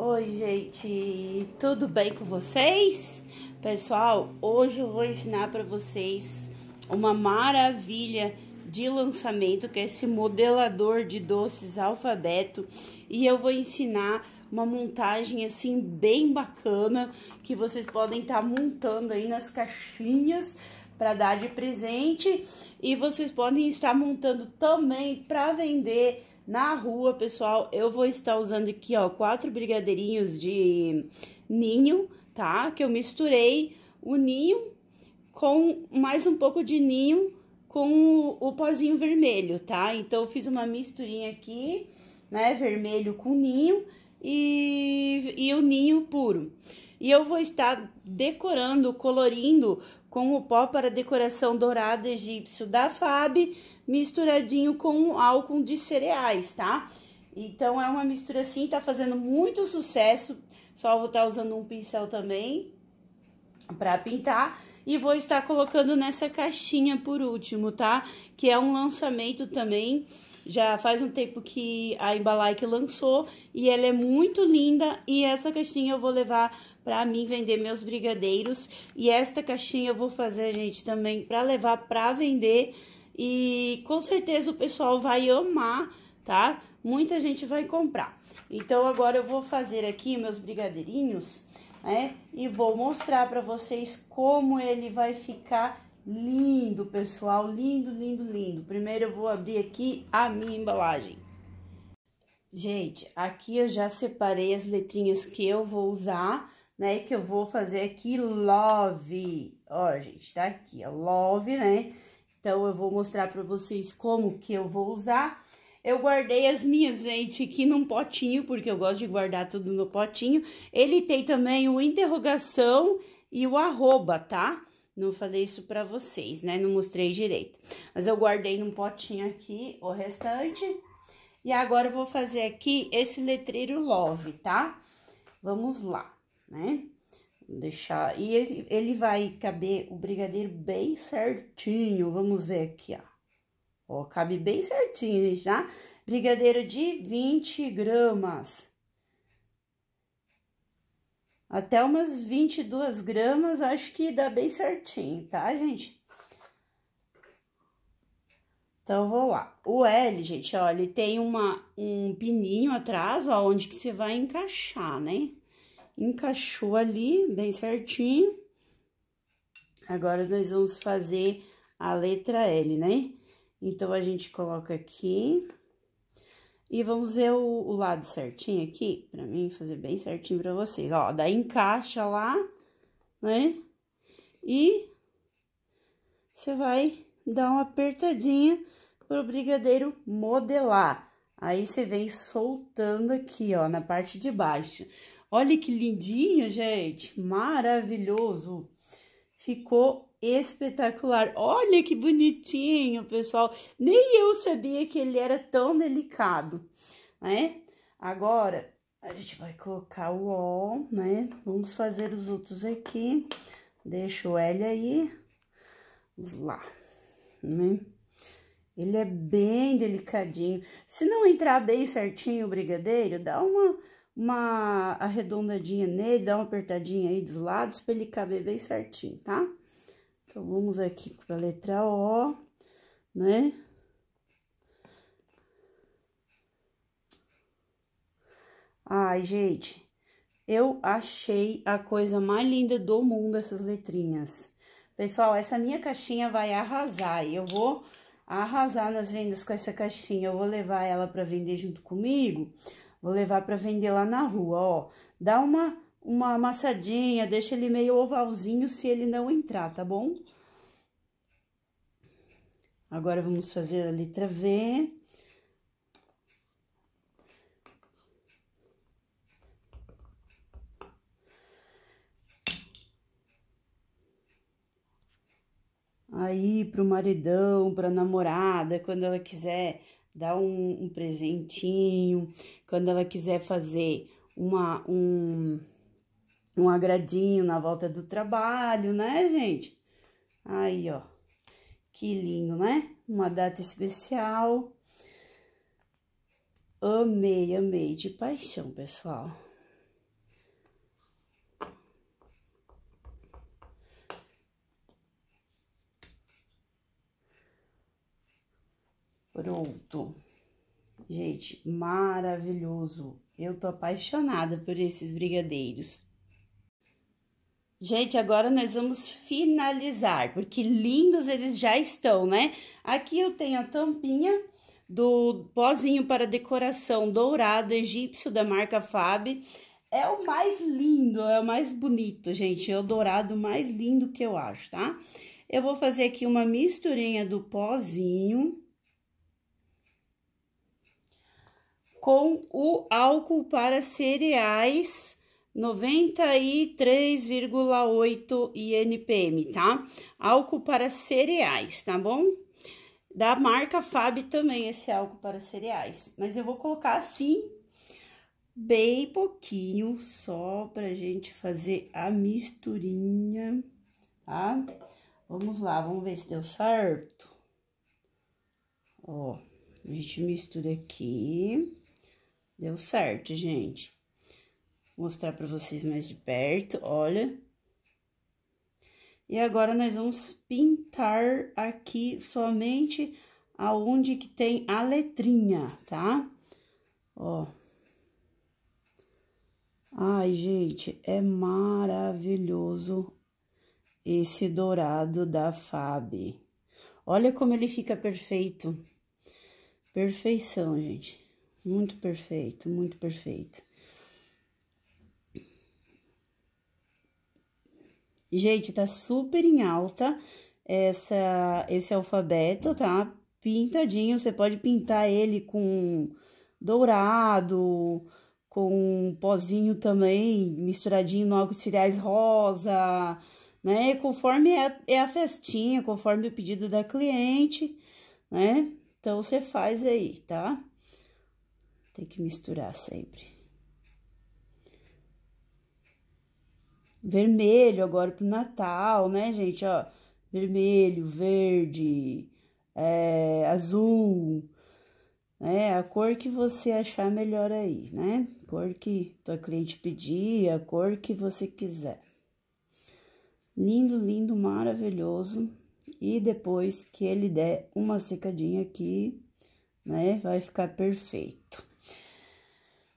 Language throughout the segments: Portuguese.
Oi, gente, tudo bem com vocês? Pessoal, hoje eu vou ensinar para vocês uma maravilha de lançamento, que é esse modelador de doces alfabeto, e eu vou ensinar uma montagem assim bem bacana que vocês podem estar tá montando aí nas caixinhas para dar de presente e vocês podem estar montando também para vender na rua, pessoal, eu vou estar usando aqui, ó, quatro brigadeirinhos de ninho, tá? Que eu misturei o ninho com mais um pouco de ninho com o, pozinho vermelho, tá? Então, eu fiz uma misturinha aqui, né, vermelho com ninho e, e o ninho puro. E eu vou estar decorando, colorindo com o pó para decoração dourado egípcio da FAB, misturadinho com o álcool de cereais, tá? Então, é uma mistura assim, tá fazendo muito sucesso. Só vou estar tá usando um pincel também para pintar. E vou estar colocando nessa caixinha por último, tá? Que é um lançamento também já faz um tempo que a Embalike lançou e ela é muito linda. E essa caixinha eu vou levar para mim vender meus brigadeiros. E esta caixinha eu vou fazer, gente, também para levar para vender. E com certeza o pessoal vai amar, tá? Muita gente vai comprar. Então agora eu vou fazer aqui meus brigadeirinhos, né? E vou mostrar para vocês como ele vai ficar Lindo, pessoal, lindo, lindo, lindo. Primeiro eu vou abrir aqui a minha embalagem. Gente, aqui eu já separei as letrinhas que eu vou usar, né? Que eu vou fazer aqui love. Ó, gente, tá aqui, ó, love, né? Então, eu vou mostrar pra vocês como que eu vou usar. Eu guardei as minhas, gente, aqui num potinho, porque eu gosto de guardar tudo no potinho. Ele tem também o interrogação e o arroba, tá? Não falei isso pra vocês, né? Não mostrei direito. Mas eu guardei num potinho aqui o restante. E agora eu vou fazer aqui esse letreiro love, tá? Vamos lá, né? Vou deixar... E ele, ele vai caber o brigadeiro bem certinho. Vamos ver aqui, ó. Ó, cabe bem certinho, gente, tá? Brigadeiro de 20 gramas. Até umas 22 gramas, acho que dá bem certinho, tá, gente? Então, vou lá. O L, gente, ó, ele tem uma, um pininho atrás, ó, onde que você vai encaixar, né? Encaixou ali, bem certinho. Agora, nós vamos fazer a letra L, né? Então, a gente coloca aqui e vamos ver o, o lado certinho aqui, pra mim fazer bem certinho pra vocês. Ó, daí encaixa lá, né? E você vai dar uma apertadinha pro brigadeiro modelar. Aí você vem soltando aqui, ó, na parte de baixo. Olha que lindinho, gente, maravilhoso. Ficou espetacular. Olha que bonitinho, pessoal. Nem eu sabia que ele era tão delicado, né? Agora, a gente vai colocar o O, né? Vamos fazer os outros aqui. Deixa o L aí. Vamos lá, né? Ele é bem delicadinho. Se não entrar bem certinho o brigadeiro, dá uma, uma arredondadinha nele, dá uma apertadinha aí dos lados para ele caber bem certinho, tá? Então, vamos aqui para a letra O, né? Ai, gente, eu achei a coisa mais linda do mundo essas letrinhas. Pessoal, essa minha caixinha vai arrasar. Eu vou arrasar nas vendas com essa caixinha. Eu vou levar ela para vender junto comigo. Vou levar para vender lá na rua, ó. Dá uma uma amassadinha, deixa ele meio ovalzinho se ele não entrar, tá bom? Agora, vamos fazer a letra V. Aí, pro maridão, pra namorada, quando ela quiser dar um, um presentinho, quando ela quiser fazer uma, um um agradinho na volta do trabalho, né, gente? Aí, ó, que lindo, né? Uma data especial. Amei, amei de paixão, pessoal. Pronto. Gente, maravilhoso. Eu tô apaixonada por esses brigadeiros. Gente, agora nós vamos finalizar, porque lindos eles já estão, né? Aqui eu tenho a tampinha do pozinho para decoração dourado egípcio da marca Fab. É o mais lindo, é o mais bonito, gente. É o dourado mais lindo que eu acho, tá? Eu vou fazer aqui uma misturinha do pozinho com o álcool para cereais 93,8 INPM, tá? Álcool para cereais, tá bom? Da marca Fab também esse álcool para cereais. Mas eu vou colocar assim, bem pouquinho, só pra gente fazer a misturinha, tá? Vamos lá, vamos ver se deu certo. Ó, a gente mistura aqui. Deu certo, gente mostrar para vocês mais de perto, olha. E agora, nós vamos pintar aqui somente aonde que tem a letrinha, tá? Ó. Ai, gente, é maravilhoso esse dourado da FAB. Olha como ele fica perfeito. Perfeição, gente. Muito perfeito, muito perfeito. Gente, tá super em alta essa, esse alfabeto, tá? Pintadinho, você pode pintar ele com dourado, com um pozinho também, misturadinho no álcool de cereais rosa, né? Conforme é é a festinha, conforme o pedido da cliente, né? Então, você faz aí, tá? Tem que misturar sempre. vermelho agora pro Natal, né, gente? Ó, vermelho, verde, é, azul, né? A cor que você achar melhor aí, né? Cor que tua cliente pedir, a cor que você quiser. Lindo, lindo, maravilhoso. E depois que ele der uma secadinha aqui, né? Vai ficar perfeito.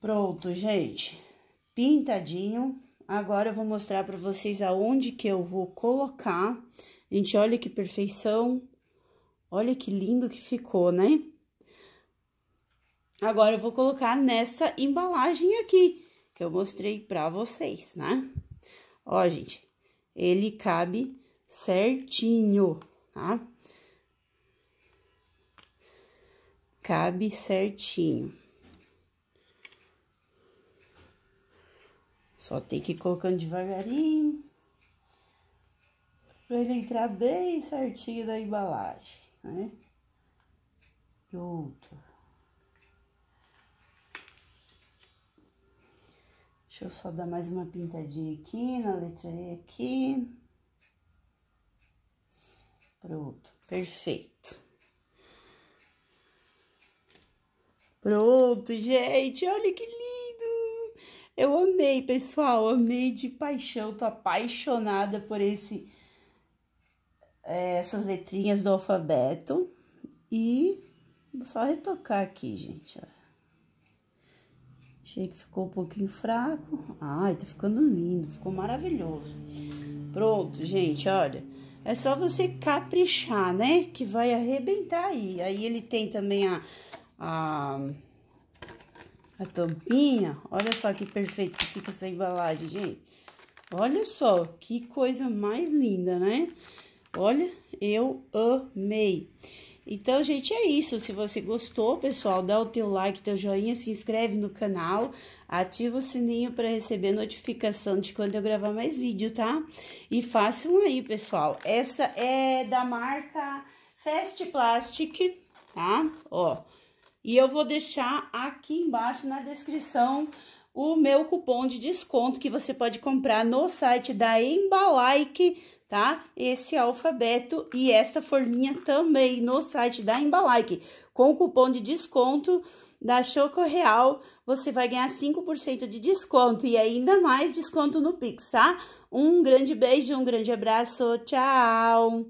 Pronto, gente. Pintadinho, Agora eu vou mostrar para vocês aonde que eu vou colocar. Gente, olha que perfeição. Olha que lindo que ficou, né? Agora eu vou colocar nessa embalagem aqui, que eu mostrei para vocês, né? Ó, gente, ele cabe certinho, tá? Cabe certinho. Só tem que ir colocando devagarinho para ele entrar bem certinho da embalagem, né? Pronto. Deixa eu só dar mais uma pintadinha aqui, na letra E aqui. Pronto, perfeito. Pronto, gente, olha que lindo! Eu amei, pessoal, amei de paixão, tô apaixonada por esse é, essas letrinhas do alfabeto e vou só retocar aqui, gente, ó. Achei que ficou um pouquinho fraco. Ai, tá ficando lindo, ficou maravilhoso. Pronto, gente, olha. É só você caprichar, né? Que vai arrebentar aí. Aí ele tem também a, a a tampinha. Olha só que perfeito que fica essa embalagem, gente. Olha só, que coisa mais linda, né? Olha, eu amei. Então, gente, é isso. Se você gostou, pessoal, dá o teu like, teu joinha, se inscreve no canal, ativa o sininho para receber notificação de quando eu gravar mais vídeo, tá? E faça um aí, pessoal. Essa é da marca Fast Plastic, tá? Ó, e eu vou deixar aqui embaixo na descrição o meu cupom de desconto que você pode comprar no site da Embalike, tá? Esse é alfabeto e essa forminha também no site da Embalike. Com o cupom de desconto da Choco Real, você vai ganhar 5% de desconto e ainda mais desconto no Pix, tá? Um grande beijo, um grande abraço, tchau!